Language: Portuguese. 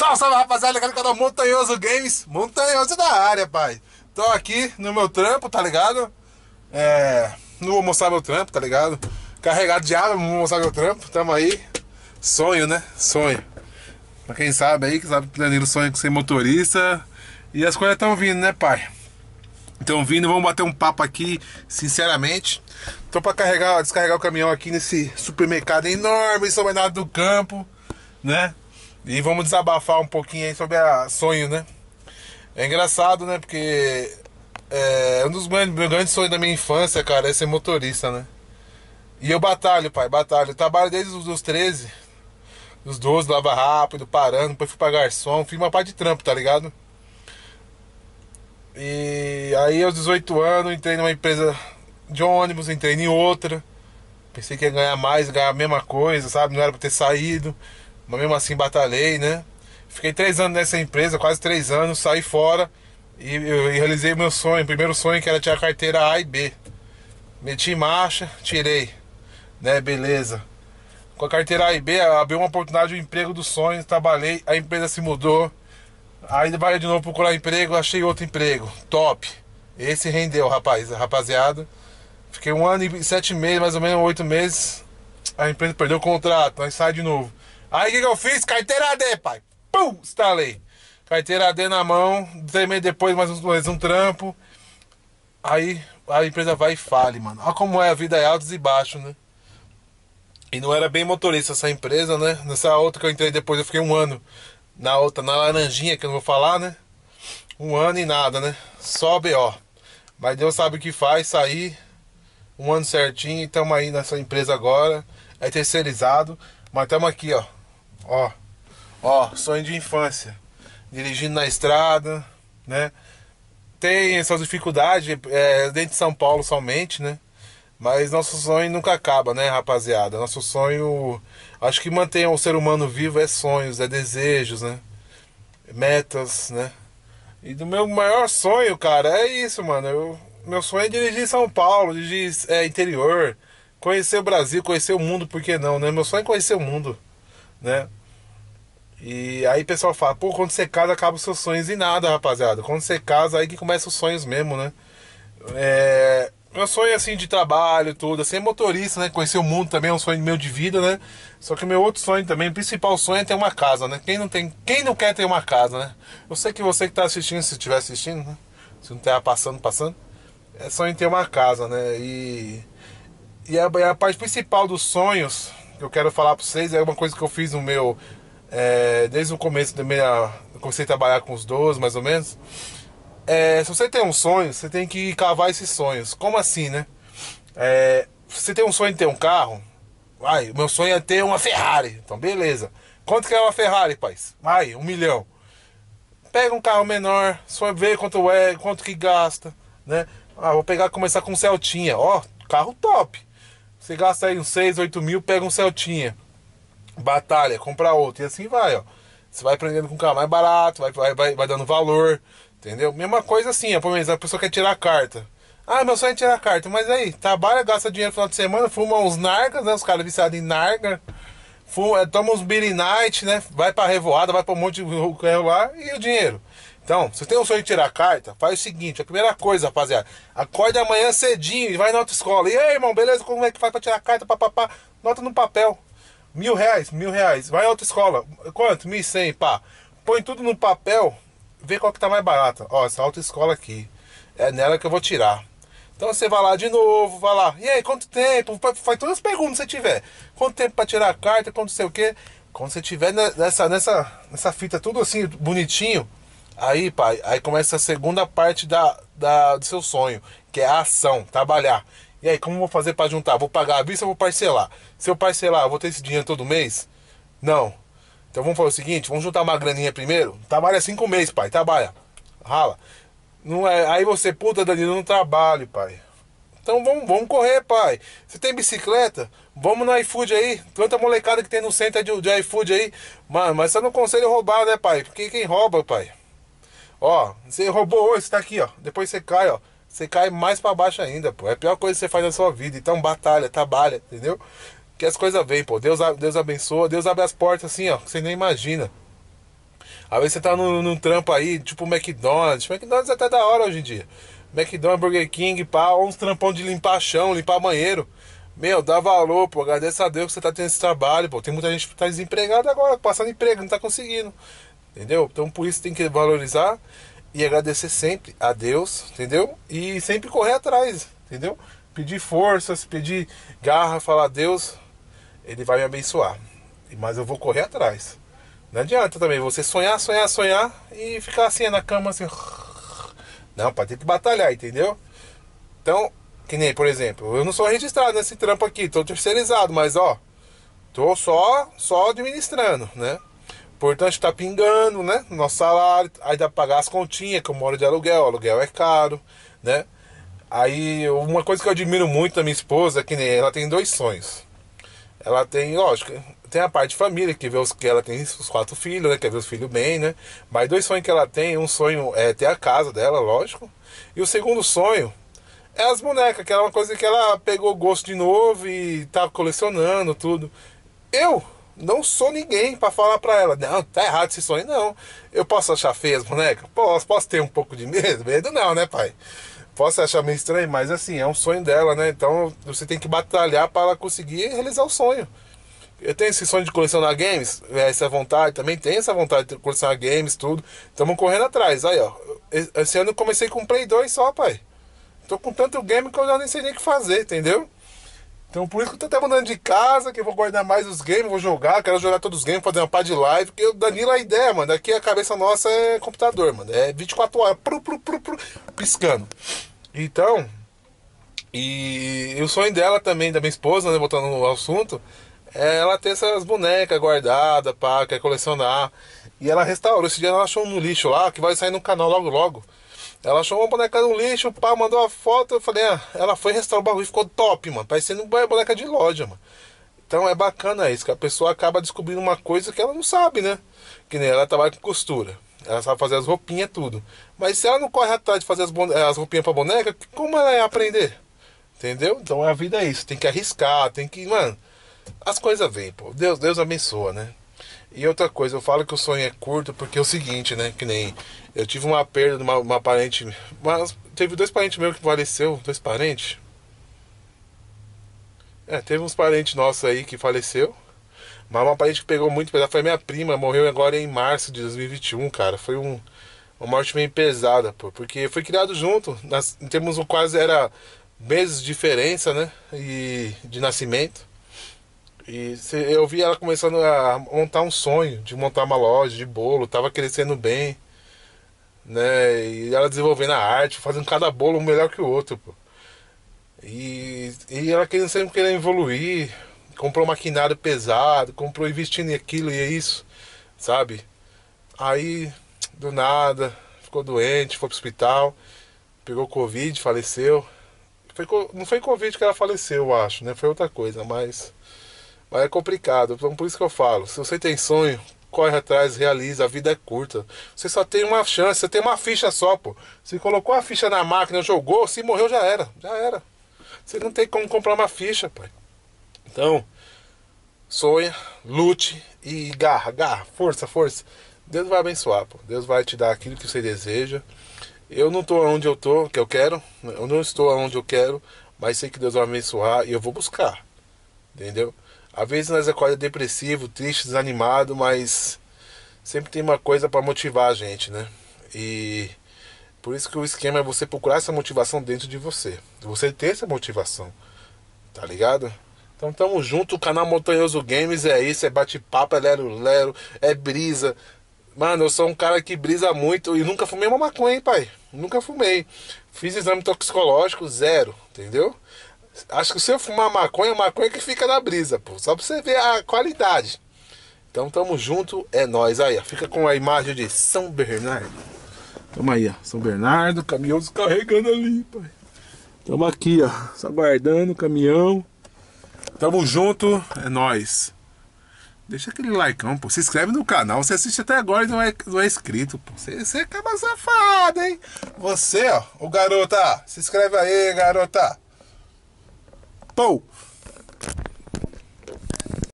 Salve, salve rapaziada, ligado no canal Montanhoso Games, Montanhoso da área, pai. Tô aqui no meu trampo, tá ligado? É. Não vou mostrar meu trampo, tá ligado? Carregado de água, não vou mostrar meu trampo, tamo aí. Sonho, né? Sonho. Pra quem sabe aí, que sabe que Danilo sonha com ser motorista. E as coisas estão vindo, né, pai? Estão vindo, vamos bater um papo aqui, sinceramente. Tô pra carregar, descarregar o caminhão aqui nesse supermercado enorme em São Bernardo do Campo, né? E vamos desabafar um pouquinho aí sobre a sonho, né? É engraçado, né? Porque é, é um dos grandes, meus grandes sonhos da minha infância, cara, é ser motorista, né? E eu batalho, pai, batalho. Eu trabalho desde os, os 13, os 12, lava rápido, parando, depois fui pra garçom, fiz uma parte de trampo, tá ligado? E aí aos 18 anos entrei numa empresa de ônibus, entrei em outra. Pensei que ia ganhar mais, ganhar a mesma coisa, sabe? Não era pra ter saído. Mas mesmo assim batalhei, né? Fiquei três anos nessa empresa, quase três anos, saí fora e, eu, e realizei meu sonho, primeiro sonho que era tirar a carteira A e B. Meti em marcha, tirei. Né, beleza. Com a carteira A e B, abriu uma oportunidade de um emprego dos sonhos, trabalhei, a empresa se mudou. Aí vai de novo procurar emprego, achei outro emprego. Top. Esse rendeu, rapaz, rapaziada. Fiquei um ano e sete meses, mais ou menos oito meses. A empresa perdeu o contrato, aí sai de novo. Aí o que, que eu fiz? Carteira AD, pai. Pum! Instalei. Carteira AD na mão. Tremei depois mais um, mais um trampo. Aí a empresa vai e fale, mano. Olha como é a vida é altos e baixos, né? E não era bem motorista essa empresa, né? Nessa outra que eu entrei depois, eu fiquei um ano. Na outra, na Laranjinha, que eu não vou falar, né? Um ano e nada, né? Só BO. Mas Deus sabe o que faz, sair um ano certinho. Estamos aí nessa empresa agora. É terceirizado. Mas estamos aqui, ó. Ó, ó, sonho de infância. Dirigindo na estrada, né? Tem essas dificuldades é, dentro de São Paulo somente, né? Mas nosso sonho nunca acaba, né, rapaziada? Nosso sonho. Acho que mantém o ser humano vivo é sonhos, é desejos, né? Metas, né? E do meu maior sonho, cara, é isso, mano. Eu, meu sonho é dirigir São Paulo, dirigir é, interior, conhecer o Brasil, conhecer o mundo, por que não, né? Meu sonho é conhecer o mundo né? E aí o pessoal fala, pô, quando você casa acaba os seus sonhos e nada, rapaziada. Quando você casa, aí que começa os sonhos mesmo, né? É... Meu sonho assim de trabalho, tudo, ser assim, é motorista, né? Conhecer o mundo também é um sonho meu de vida, né? Só que meu outro sonho também, principal sonho é ter uma casa, né? Quem não tem, quem não quer ter uma casa, né? Eu sei que você que tá assistindo, se estiver assistindo, né? Se não tiver tá passando, passando, é sonho em ter uma casa, né? E e a, a parte principal dos sonhos que eu quero falar para vocês é uma coisa que eu fiz no meu. É, desde o começo da minha. Eu comecei a trabalhar com os dois mais ou menos. É, se você tem um sonho, você tem que cavar esses sonhos. Como assim, né? É, você tem um sonho de ter um carro? Ai, meu sonho é ter uma Ferrari. Então, beleza. Quanto que é uma Ferrari, pais Ai, um milhão. Pega um carro menor, só vê quanto é, quanto que gasta, né? Ah, vou pegar, começar com um Celtinha. Ó, carro top. Você gasta aí uns 6, 8 mil, pega um Celtinha. Batalha, compra outro. E assim vai, ó. Você vai aprendendo com o carro mais barato, vai, vai, vai, vai dando valor. Entendeu? Mesma coisa assim, ó, por exemplo, a pessoa quer tirar a carta. Ah, meu sonho é tirar a carta. Mas aí, trabalha, gasta dinheiro no final de semana, fuma uns nargas, né? Os caras viciados em narga. Fuma, eh, toma uns Billy Night, né? Vai pra revoada, vai pra um monte de lá. E o dinheiro? Então, se tem um sonho de tirar a carta, faz o seguinte: a primeira coisa, rapaziada, acorde amanhã cedinho e vai na autoescola. E aí, irmão, beleza? Como é que faz pra tirar a carta? Papapá. Nota no papel. Mil reais, mil reais. Vai na autoescola. Quanto? Mil e cem, pá. Põe tudo no papel, vê qual que tá mais barata. Ó, essa autoescola aqui. É nela que eu vou tirar. Então você vai lá de novo, vai lá. E aí, quanto tempo? Faz todas as perguntas que você tiver. Quanto tempo para tirar a carta? Quanto sei o quê? Quando você tiver nessa, nessa, nessa fita tudo assim, bonitinho, Aí, pai, aí começa a segunda parte da, da, do seu sonho, que é a ação, trabalhar. E aí, como vou fazer para juntar? Vou pagar a vista ou vou parcelar? Se eu parcelar, vou ter esse dinheiro todo mês? Não. Então vamos fazer o seguinte, vamos juntar uma graninha primeiro. Trabalha cinco meses, pai, trabalha. Rala. Não é, aí você, puta Danilo, não trabalho, pai. Então vamos, vamos correr, pai. Você tem bicicleta? Vamos no iFood aí. Tanta molecada que tem no centro de, de iFood aí. Mano, mas só é não conselho roubar, né, pai? Porque quem rouba, pai? Ó, você roubou hoje, tá aqui, ó. Depois você cai, ó. Você cai mais para baixo ainda, pô. É a pior coisa que você faz na sua vida. Então batalha, trabalha, entendeu? Que as coisas vêm, pô. Deus, Deus abençoa, Deus abre as portas assim, ó. Que você nem imagina. Às vezes você tá num, num trampo aí, tipo McDonald's. McDonald's é até da hora hoje em dia. McDonald's, Burger King, pá, uns trampão de limpar chão, limpar banheiro. Meu, dá valor, pô. Agradeça a Deus que você tá tendo esse trabalho, pô. Tem muita gente que tá desempregada agora, passando emprego, não tá conseguindo entendeu? Então por isso tem que valorizar e agradecer sempre a Deus, entendeu? E sempre correr atrás, entendeu? Pedir forças, pedir garra, falar a Deus, ele vai me abençoar. Mas eu vou correr atrás. Não adianta também você sonhar, sonhar, sonhar e ficar assim na cama assim. Não, para ter que batalhar, entendeu? Então, que nem, por exemplo, eu não sou registrado nesse trampo aqui, tô terceirizado, mas ó, tô só só administrando, né? importante tá pingando, né? Nosso salário, aí dá pra pagar as continhas, que eu moro de aluguel, o aluguel é caro, né? Aí uma coisa que eu admiro muito da minha esposa é que nem ela tem dois sonhos. Ela tem, lógico, tem a parte de família, que vê os que ela tem os quatro filhos, né? Quer ver os filhos bem, né? Mas dois sonhos que ela tem, um sonho é ter a casa dela, lógico. E o segundo sonho é as bonecas, que é uma coisa que ela pegou gosto de novo e tá colecionando tudo. Eu não sou ninguém para falar para ela, não, tá errado esse sonho, não. Eu posso achar feio as bonecas? Posso, posso ter um pouco de medo? Medo não, né, pai? Posso achar meio estranho, mas assim, é um sonho dela, né? Então você tem que batalhar para ela conseguir realizar o sonho. Eu tenho esse sonho de colecionar games, é, essa vontade, também tenho essa vontade de colecionar games, tudo. Estamos correndo atrás. Aí, ó. Esse ano eu comecei com Play 2 só, pai. Tô com tanto game que eu já nem sei nem o que fazer, entendeu? Então por isso que eu tô até mandando de casa, que eu vou guardar mais os games, vou jogar, quero jogar todos os games, fazer uma pá de live, porque o Danilo a ideia, mano, aqui a cabeça nossa é computador, mano. É 24 horas, pru, pru, pru, pru, piscando. Então, e, e o sonho dela também, da minha esposa, né, voltando ao assunto, é ela ter essas bonecas guardadas, pá, quer colecionar. E ela restaurou, esse dia ela achou um lixo lá, que vai sair no canal logo logo. Ela achou uma boneca no é lixo, o pá, mandou a foto. Eu falei, ah, ela foi restaurar o bagulho, ficou top, mano. Parecendo uma boneca de loja, mano. Então é bacana isso, que a pessoa acaba descobrindo uma coisa que ela não sabe, né? Que nem ela trabalha com costura. Ela sabe fazer as roupinhas, tudo. Mas se ela não corre atrás de fazer as, eh, as roupinhas pra boneca, como ela ia aprender? Entendeu? Então a vida é isso. Tem que arriscar, tem que. Mano, as coisas vêm, pô. Deus, Deus abençoa, né? E outra coisa, eu falo que o sonho é curto porque é o seguinte, né? Que nem eu tive uma perda de uma, uma parente. Mas teve dois parentes meus que faleceu. Dois parentes? É, teve uns parentes nossos aí que faleceu. Mas uma parente que pegou muito pesado foi minha prima. Morreu agora em março de 2021, cara. Foi um, uma morte meio pesada, pô. Porque foi criado junto. Nós temos quase era meses de diferença, né? E de nascimento. E eu vi ela começando a montar um sonho de montar uma loja de bolo, tava crescendo bem, né? E ela desenvolvendo a arte, fazendo cada bolo melhor que o outro, pô. E, e ela querendo sempre querendo evoluir, comprou maquinário pesado, comprou investindo em aquilo e é isso, sabe? Aí, do nada, ficou doente, foi pro hospital, pegou Covid, faleceu. Foi, não foi Covid que ela faleceu, eu acho, né? Foi outra coisa, mas. Mas é complicado, então por isso que eu falo, se você tem sonho, corre atrás, realiza, a vida é curta. Você só tem uma chance, você tem uma ficha só, pô. Se colocou a ficha na máquina, jogou, se morreu já era, já era. Você não tem como comprar uma ficha, pai. Então, sonha, lute e garra, garra, força, força. Deus vai abençoar, pô. Deus vai te dar aquilo que você deseja. Eu não estou onde eu estou, que eu quero. Eu não estou onde eu quero, mas sei que Deus vai abençoar e eu vou buscar. Entendeu? Às vezes nós acordamos depressivo, triste, desanimado, mas sempre tem uma coisa para motivar a gente, né? E por isso que o esquema é você procurar essa motivação dentro de você. Você ter essa motivação. Tá ligado? Então tamo junto, o canal Montanhoso Games é isso, é bate-papo, é lero-lero, é brisa. Mano, eu sou um cara que brisa muito e nunca fumei uma maconha, hein, pai? Nunca fumei. Fiz exame toxicológico, zero, entendeu? Acho que se eu fumar maconha, maconha que fica na brisa, pô. Só pra você ver a qualidade. Então tamo junto, é nós aí. Ó. Fica com a imagem de São Bernardo. Tamo aí, ó. São Bernardo, caminhão descarregando ali, pai. Tamo aqui, ó. Só guardando o caminhão. Tamo junto, é nós. Deixa aquele like pô. Se inscreve no canal. Você assiste até agora e não é, não é inscrito, pô. Você, você acaba safado, hein? Você, ó. O garota. Se inscreve aí, garota. Boom.